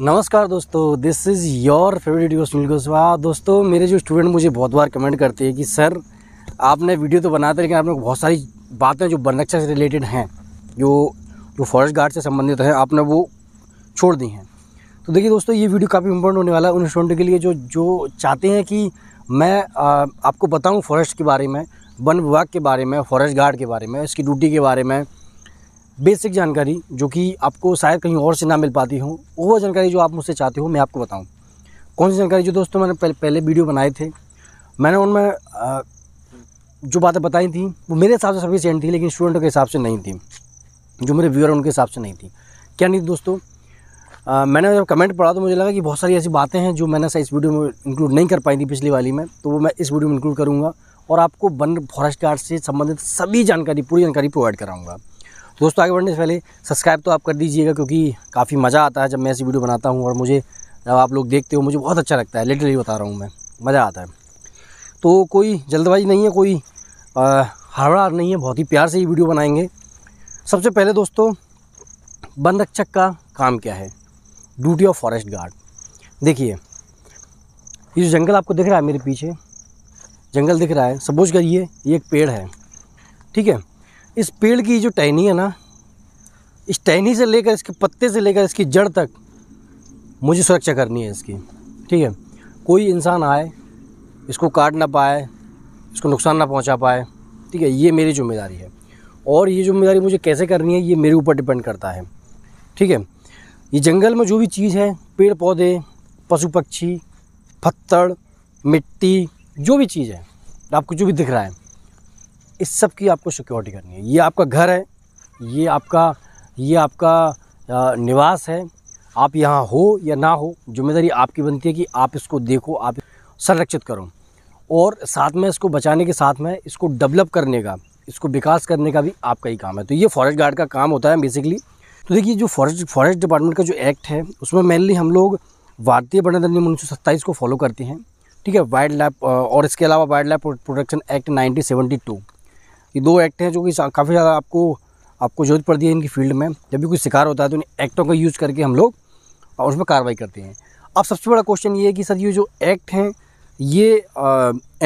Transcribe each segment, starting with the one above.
नमस्कार दोस्तों this is your favourite your Sunil Kushwaha दोस्तों मेरे जो स्टूडेंट मुझे बहुत बार कमेंट करते हैं कि सर आपने वीडियो तो बनाते लेकिन आपने बहुत सारी बातें जो बनरक्षा से रिलेटेड हैं जो जो फॉरेस्ट गार्ड से संबंधित हैं आपने वो छोड़ दी हैं तो देखिए दोस्तों ये वीडियो काफ़ी इंपॉर्टेंट होने वाला है उन स्टूडेंट के लिए जो जो चाहते हैं कि मैं आ, आपको बताऊँ फॉरेस्ट के बारे में वन विभाग के बारे में फॉरेस्ट गार्ड के बारे में इसकी ड्यूटी के बारे में बेसिक जानकारी जो कि आपको शायद कहीं और से ना मिल पाती हो वो जानकारी जो आप मुझसे चाहते हो मैं आपको बताऊँ कौन सी जानकारी जो दोस्तों मैंने पहले, पहले वीडियो बनाए थे मैंने उनमें जो बातें बताई थी वो मेरे हिसाब से सभी सेंट थी लेकिन स्टूडेंटों के हिसाब से नहीं थी जो मेरे व्यूअर उनके हिसाब से नहीं थी क्या नहीं दोस्तों आ, मैंने जब कमेंट पढ़ा तो मुझे लगा कि बहुत सारी ऐसी बातें हैं जो मैंने इस वीडियो में इंक्लूड नहीं कर पाई थी पिछली वाली में तो वो मैं इस वीडियो में इंक्लूड करूँगा और आपको वन फॉरेस्ट गार्ड से संबंधित सभी जानकारी पूरी जानकारी प्रोवाइड कराऊँगा दोस्तों आगे बढ़ने से पहले सब्सक्राइब तो आप कर दीजिएगा क्योंकि काफ़ी मज़ा आता है जब मैं ऐसी वीडियो बनाता हूँ और मुझे जब आप लोग देखते हो मुझे बहुत अच्छा लगता है लिटरली बता रहा हूँ मैं मज़ा आता है तो कोई जल्दबाजी नहीं है कोई हड़बड़ाहट नहीं है बहुत ही प्यार से ये वीडियो बनाएंगे सबसे पहले दोस्तों वन रक्षक का काम क्या है ड्यूटी ऑफ फॉरेस्ट गार्ड देखिए ये जो जंगल आपको दिख रहा है मेरे पीछे जंगल दिख रहा है सपोज करिए ये एक पेड़ है ठीक है इस पेड़ की जो टहनी है ना इस टहनी से लेकर इसके पत्ते से लेकर इसकी जड़ तक मुझे सुरक्षा करनी है इसकी ठीक है कोई इंसान आए इसको काट ना पाए इसको नुकसान ना पहुंचा पाए ठीक है ये मेरी जिम्मेदारी है और ये जिम्मेदारी मुझे कैसे करनी है ये मेरे ऊपर डिपेंड करता है ठीक है ये जंगल में जो भी चीज़ है पेड़ पौधे पशु पक्षी पत्थर मिट्टी जो भी चीज़ है आपको जो भी दिख रहा है इस सब की आपको सिक्योरिटी करनी है ये आपका घर है ये आपका ये आपका निवास है आप यहाँ हो या ना हो जिम्मेदारी आपकी बनती है कि आप इसको देखो आप संरक्षित करो और साथ में इसको बचाने के साथ में इसको डेवलप करने का इसको विकास करने का भी आपका ही काम है तो ये फॉरेस्ट गार्ड का काम होता है बेसिकली तो देखिए जो फॉरेस्ट फॉरेस्ट डिपार्टमेंट का जो एक्ट है उसमें मेनली हम लोग भारतीय वन अधिनियम उन्नीस को फॉलो करते हैं ठीक है वाइल्ड लाइफ और इसके अलावा wildlife protection act nineteen ये दो एक्ट हैं जो कि काफ़ी ज़्यादा आपको आपको जरूरत पड़ती है इनकी फील्ड में जब भी कोई शिकार होता है तो इन एक्टों का यूज़ करके हम लोग और उसमें कार्रवाई करते हैं अब सबसे बड़ा क्वेश्चन ये है कि सर ये जो एक्ट हैं ये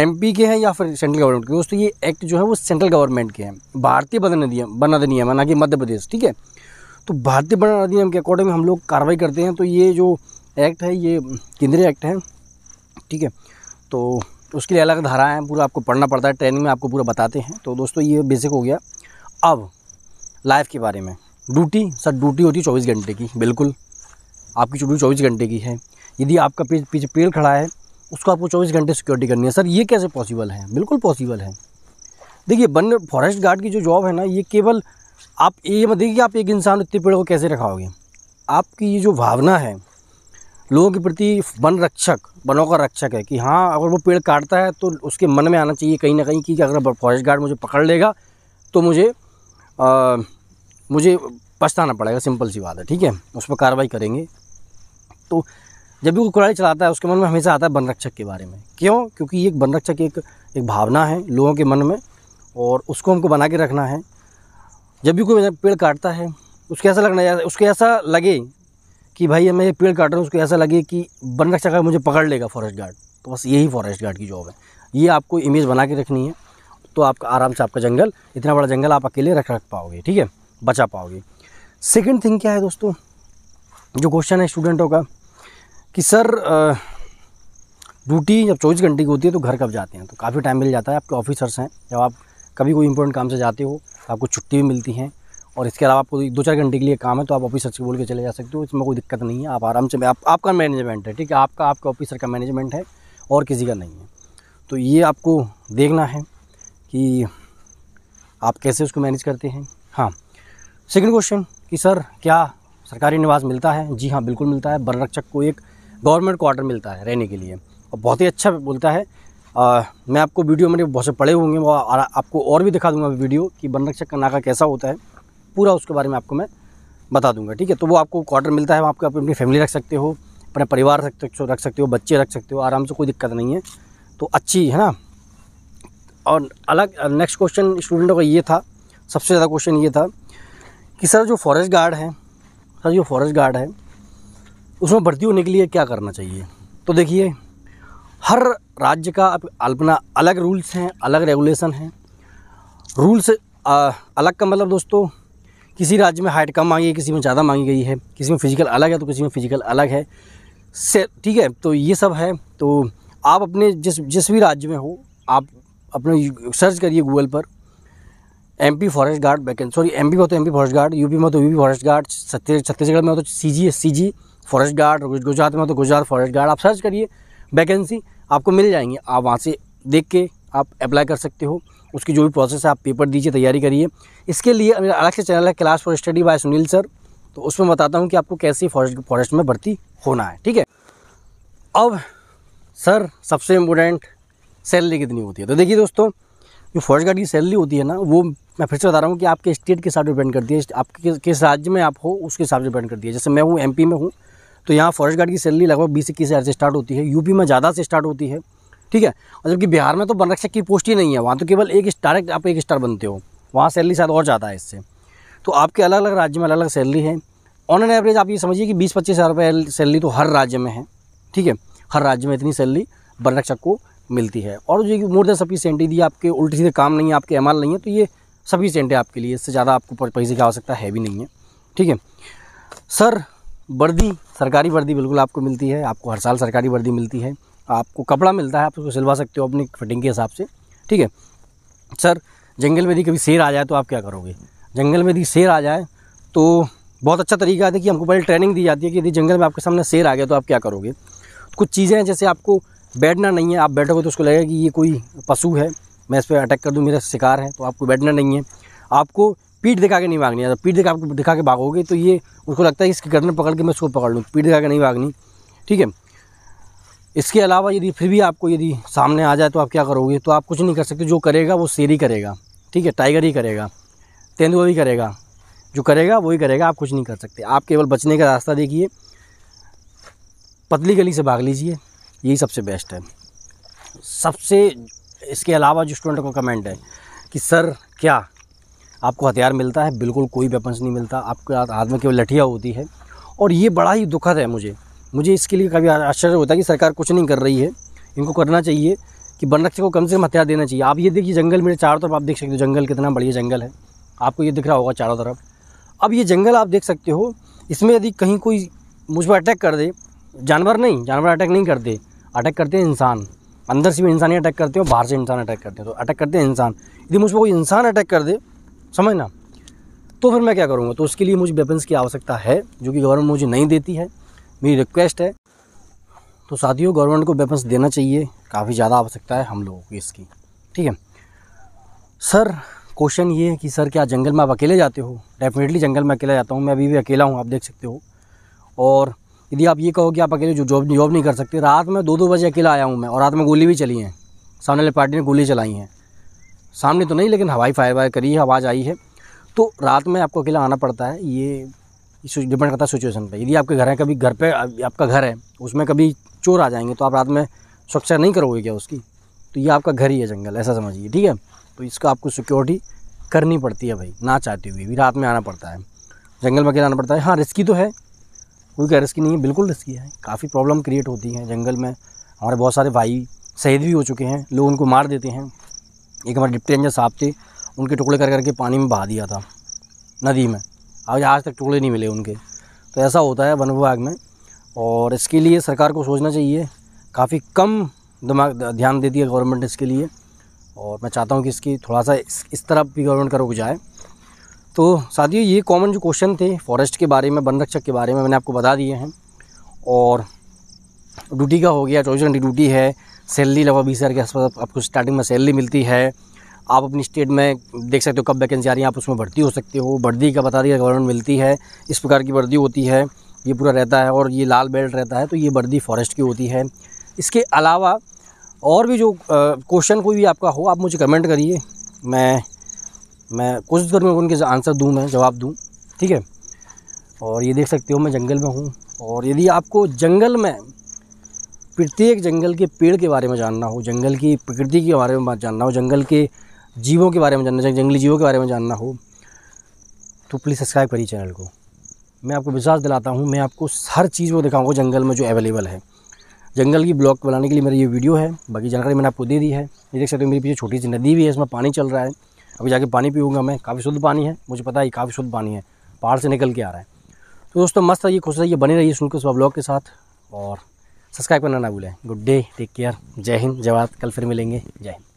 एम के हैं या फिर सेंट्रल गवर्नमेंट के दोस्तों ये एक्ट जो है वो सेंट्रल गवर्नमेंट के हैं भारतीय बन अधिनियम बन अधिनियम ना कि मध्य प्रदेश ठीक है तो भारतीय बन अधिनियम के अकॉर्डिंग हम लोग कार्रवाई करते हैं तो ये जो एक्ट है ये केंद्रीय एक्ट है ठीक है तो उसके लिए अलग धाराएँ हैं पूरा आपको पढ़ना पड़ता है ट्रेनिंग में आपको पूरा बताते हैं तो दोस्तों ये बेसिक हो गया अब लाइफ के बारे में ड्यूटी सर ड्यूटी होती है चौबीस घंटे की बिल्कुल आपकी ड्यूटी चौबीस घंटे की है यदि आपका पीछे पीछे पेड़ खड़ा है उसको आपको चौबीस घंटे सिक्योरिटी करनी है सर ये कैसे पॉसिबल है बिल्कुल पॉसिबल है देखिए वन फॉरेस्ट गार्ड की जो जॉब है ना ये केवल आप ये मत देखिए आप एक इंसान इतने पेड़ को कैसे रखाओगे आपकी ये जो भावना है लोगों के प्रति वन रक्षक वनों का रक्षक है कि हाँ अगर वो पेड़ काटता है तो उसके मन में आना चाहिए कहीं ना कहीं कि अगर फॉरेस्ट गार्ड मुझे पकड़ लेगा तो मुझे आ, मुझे पछताना पड़ेगा सिंपल सी बात है ठीक है उस पर कार्रवाई करेंगे तो जब भी वो कुराई चलाता है उसके मन में हमेशा आता है वन रक्षक के बारे में क्यों क्योंकि ये वन रक्षक एक एक भावना है लोगों के मन में और उसको हमको बना के रखना है जब भी कोई पेड़ काटता है उसके ऐसा लगना उसके ऐसा लगे कि भाई मैं ये पेड़ काट रहा हूँ उसको ऐसा लगे कि बन रख सका मुझे पकड़ लेगा फॉरेस्ट गार्ड तो बस यही फॉरेस्ट गार्ड की जॉब है ये आपको इमेज बना के रखनी है तो आपका आराम से आपका जंगल इतना बड़ा जंगल आप अकेले रख रख पाओगे ठीक है बचा पाओगे सेकेंड थिंग क्या है दोस्तों जो क्वेश्चन है स्टूडेंटों का कि सर ड्यूटी जब चौबीस घंटे की होती है तो घर कब जाते हैं तो काफ़ी टाइम मिल जाता है आपके ऑफिसर्स हैं जब आप कभी कोई इंपॉर्टेंट काम से जाते हो आपको छुट्टी भी मिलती हैं और इसके अलावा आपको दो चार घंटे के लिए काम है तो आप ऑफिसर से बोल के चले जा सकते हो इसमें कोई दिक्कत नहीं है आप आराम से आप, आपका मैनेजमेंट है ठीक है आपका आपके ऑफिसर का मैनेजमेंट है और किसी का नहीं है तो ये आपको देखना है कि आप कैसे उसको मैनेज करते हैं हाँ सेकेंड क्वेश्चन कि सर क्या सरकारी निवास मिलता है जी हाँ बिल्कुल मिलता है वन रक्षक को एक गवर्नमेंट क्वार्टर मिलता है रहने के लिए और बहुत ही अच्छा बोलता है आ, मैं आपको वीडियो मेरे बहुत से पड़े होंगे वो आपको और भी दिखा दूंगा वीडियो कि वन रक्षक का नाका कैसा होता है पूरा उसके बारे में आपको मैं बता दूंगा ठीक है तो वो आपको क्वार्टर मिलता है वहाँ आपको अपनी फैमिली रख सकते हो अपने परिवार रख सकते हो रख सकते हो बच्चे रख सकते हो आराम से कोई दिक्कत नहीं है तो अच्छी है ना और अलग नेक्स्ट क्वेश्चन स्टूडेंटों का ये था सबसे ज़्यादा क्वेश्चन ये था कि सर जो फॉरेस्ट गार्ड है सर जो फॉरेस्ट गार्ड है उसमें भर्ती होने के लिए क्या करना चाहिए तो देखिए हर राज्य का अपना अलग रूल्स हैं अलग रेगुलेशन हैं रूल्स अलग का मतलब दोस्तों किसी राज्य में हाइट कम मांगी है किसी में ज़्यादा मांगी गई है किसी में फिजिकल अलग है तो किसी में फिजिकल अलग है से ठीक है तो ये सब है तो आप अपने जिस जिस भी राज्य में हो आप अपने सर्च करिए गूगल पर M P forest guard vacancy sorry M P में तो M P forest guard UP में तो यूपी फॉरेस्ट गार्ड छत्तीसगढ़ में तो C G C G forest guard Gujarat में तो गुजरात फॉरेस्ट गार्ड आप सर्च करिए वैकेंसी आपको मिल जाएंगी आप वहाँ से देख के आप अप्लाई कर सकते हो उसकी जो भी प्रोसेस है आप पेपर दीजिए तैयारी करिए इसके लिए मेरा अलग से चैनल है class for study by Sunil sir तो उसमें बताता हूँ कि आपको कैसे फॉरेस्ट फॉरेस्ट में भर्ती होना है ठीक है अब सर सबसे इम्पोर्टेंट सैलरी कितनी होती है तो देखिए दोस्तों जो फॉरेस्ट गार्ड की सैलरी होती है ना वो मैं फिर से बता रहा हूँ कि आपके स्टेट के हिसाब से डिपेंड करती है आपके किस राज्य में आप हो उसके हिसाब से डिपेंड करती है जैसे मैं हूँ एम में हूँ तो यहाँ फॉरेस्ट गार्ड की सैलरी लगभग बीस इक्कीस हज़ार से स्टार्ट होती है यूपी में ज़्यादा से स्टार्ट होती है ठीक है और जबकि बिहार में तो वन रक्षक की पोस्ट ही नहीं है वहाँ तो केवल एक डायरेक्ट आप एक स्टार बनते हो वहाँ सैलरी शायद और ज़्यादा है इससे तो आपके अलग अलग राज्य में अलग अलग सैलरी है ऑन एन एवरेज आप ये समझिए कि बीस पच्चीस हज़ार रुपये सैलरी तो हर राज्य में है ठीक है हर राज्य में इतनी सैलरी वन रक्षक को मिलती है और जो मोर देन सफिशेंट दी आपके उल्टे सीधे काम नहीं है आपके एमाल नहीं है तो ये सेंट है आपके लिए इससे ज़्यादा आपको पैसे की आवश्यकता है भी नहीं है ठीक है सर वर्दी सरकारी वर्दी बिल्कुल आपको मिलती है आपको हर साल सरकारी वर्दी मिलती है आपको कपड़ा मिलता है आप उसको सिलवा सकते हो अपनी फिटिंग के हिसाब से ठीक है सर जंगल में यदि कभी शेर आ जाए तो आप क्या करोगे जंगल में यदि शेर आ जाए तो बहुत अच्छा तरीका है कि हमको पहले ट्रेनिंग दी जाती है कि यदि जंगल में आपके सामने शेर आ गया तो आप क्या करोगे कुछ चीज़ें हैं जैसे आपको बैठना नहीं है आप बैठोगे तो उसको लगेगा कि ये कोई पशु है मैं इस पर अटैक कर दूँ मेरा शिकार है तो आपको बैठना नहीं है आपको पीठ दिखा के नहीं भागनी है पीठ दिखा दिखा के भागोगे तो ये उसको लगता है कि इसकी गर्दन पकड़ के मैं उसको पकड़ लूँ पीठ दिखा के नहीं भागनी ठीक है इसके अलावा यदि फिर भी आपको यदि सामने आ जाए तो आप क्या करोगे तो आप कुछ नहीं कर सकते जो करेगा वो शेर ही करेगा ठीक है टाइगर ही करेगा तेंदुआ भी करेगा जो करेगा वही करेगा आप कुछ नहीं कर सकते आप केवल बचने का रास्ता देखिए पतली गली से भाग लीजिए यही सबसे बेस्ट है सबसे इसके अलावा जो स्टूडेंट का कमेंट है कि सर क्या आपको हथियार मिलता है बिल्कुल कोई वेपन्स नहीं मिलता आपके हाथ में केवल लठिया होती है और ये बड़ा ही दुखद है मुझे मुझे इसके लिए कभी आश्चर्य होता है कि सरकार कुछ नहीं कर रही है इनको करना चाहिए कि वनरक्षक को कम से कम हथियार देना चाहिए आप ये देखिए जंगल मेरे चारों तरफ आप देख सकते हो जंगल कितना बढ़िया जंगल है आपको ये दिख रहा होगा चारों तरफ अब ये जंगल आप देख सकते हो इसमें यदि कहीं कोई मुझ पर अटैक कर दे जानवर नहीं जानवर अटैक नहीं करते अटैक करते हैं इंसान अंदर से भी इंसान ही अटैक करते हैं बाहर से इंसान अटैक करते हैं तो अटैक करते हैं इंसान यदि मुझ पर कोई इंसान अटैक कर दे समझना तो फिर मैं क्या करूँगा तो उसके लिए मुझे वेपन्स की आवश्यकता है जो कि गवर्नमेंट मुझे नहीं देती है मेरी रिक्वेस्ट है तो साथियों गवर्नमेंट को वेपन्स देना चाहिए काफ़ी ज़्यादा आवश्यकता है हम लोगों की इसकी ठीक है सर क्वेश्चन ये है कि सर क्या जंगल में आप अकेले जाते हो डेफिनेटली जंगल में अकेला जाता हूँ मैं अभी भी अकेला हूँ आप देख सकते हो और यदि आप ये कहो कि आप अकेले जो जॉब जॉब नहीं कर सकते रात में दो दो बजे अकेला आया हूँ मैं और रात में गोली भी चली है सामने वाली पार्टी ने गोली चलाई है सामने तो नहीं लेकिन हवाई फायर वायर करी है आवाज़ आई है तो रात में आपको अकेला आना पड़ता है ये डिपेंड करता है सिचुएशन पे यदि आपके घर है कभी घर पे आपका घर है उसमें कभी चोर आ जाएंगे तो आप रात में सुरक्षा नहीं करोगे क्या उसकी तो ये आपका घर ही है जंगल ऐसा समझिए ठीक है तो इसका आपको सिक्योरिटी करनी पड़ती है भाई ना चाहते हुए भी रात में आना पड़ता है जंगल में क्या आना पड़ता है हाँ रिस्की तो है कोई क्या रिस्की नहीं है बिल्कुल रिस्की है काफ़ी प्रॉब्लम क्रिएट होती है जंगल में हमारे बहुत सारे भाई शहीद भी हो चुके हैं लोग उनको मार देते हैं एक हमारे डिप्टी रेंजर साहब थे उनके टुकड़े कर करके पानी में बहा दिया था नदी में आज आज तक टुकड़े नहीं मिले उनके तो ऐसा होता है वन विभाग में और इसके लिए सरकार को सोचना चाहिए काफ़ी कम दिमाग ध्यान देती है गवर्नमेंट इसके लिए और मैं चाहता हूँ कि इसकी थोड़ा सा इस, इस तरफ भी गवर्नमेंट का रुक जाए तो साथियों ये कॉमन जो क्वेश्चन थे फॉरेस्ट के बारे में वन रक्षक के बारे में मैंने आपको बता दिए हैं और ड्यूटी का हो गया चौबीस घंटे ड्यूटी है सैलरी लगभग बीस हज़ार के आसपास आपको स्टार्टिंग में सैलरी मिलती है आप अपनी स्टेट में देख सकते हो कब वैकेंसी आ रही है आप उसमें भर्ती हो सकते हो वर्दी का बता दिया गवर्नमेंट मिलती है इस प्रकार की वर्दी होती है ये पूरा रहता है और ये लाल बेल्ट रहता है तो ये वर्दी फॉरेस्ट की होती है इसके अलावा और भी जो क्वेश्चन कोई भी आपका हो आप मुझे कमेंट करिए मैं मैं कोशिश करूँगा उनके आंसर दूँ मैं जवाब दूँ ठीक है और ये देख सकते हो मैं जंगल में हूँ और यदि आपको जंगल में प्रत्येक जंगल के पेड़ के बारे में जानना हो जंगल की प्रकृति के बारे में जानना हो जंगल के जीवों के बारे में जानना चाहिए जंगली जीवों के बारे में जानना हो तो प्लीज़ सब्सक्राइब करिए चैनल को मैं आपको विश्वास दिलाता हूँ मैं आपको हर चीज़ वो दिखाऊंगा जंगल में जो अवेलेबल है जंगल की ब्लॉक बनाने के लिए मेरा ये वीडियो है बाकी जानकारी मैंने आपको दे दी है ये देख सकते हो मेरे पीछे छोटी सी नदी भी है इसमें पानी चल रहा है अभी जाके पानी पीऊँगा मैं काफ़ी शुद्ध पानी है मुझे पता है काफ़ी शुद्ध पानी है पहाड़ से निकल के आ रहा है तो दोस्तों मस्त रहिए खुश रहिए बने रहिए सुनकर सुबह ब्लॉग के साथ और सब्सक्राइब करना ना भूलें गुड डे टेक केयर जय हिंद जवाब कल फिर मिलेंगे जय हिंद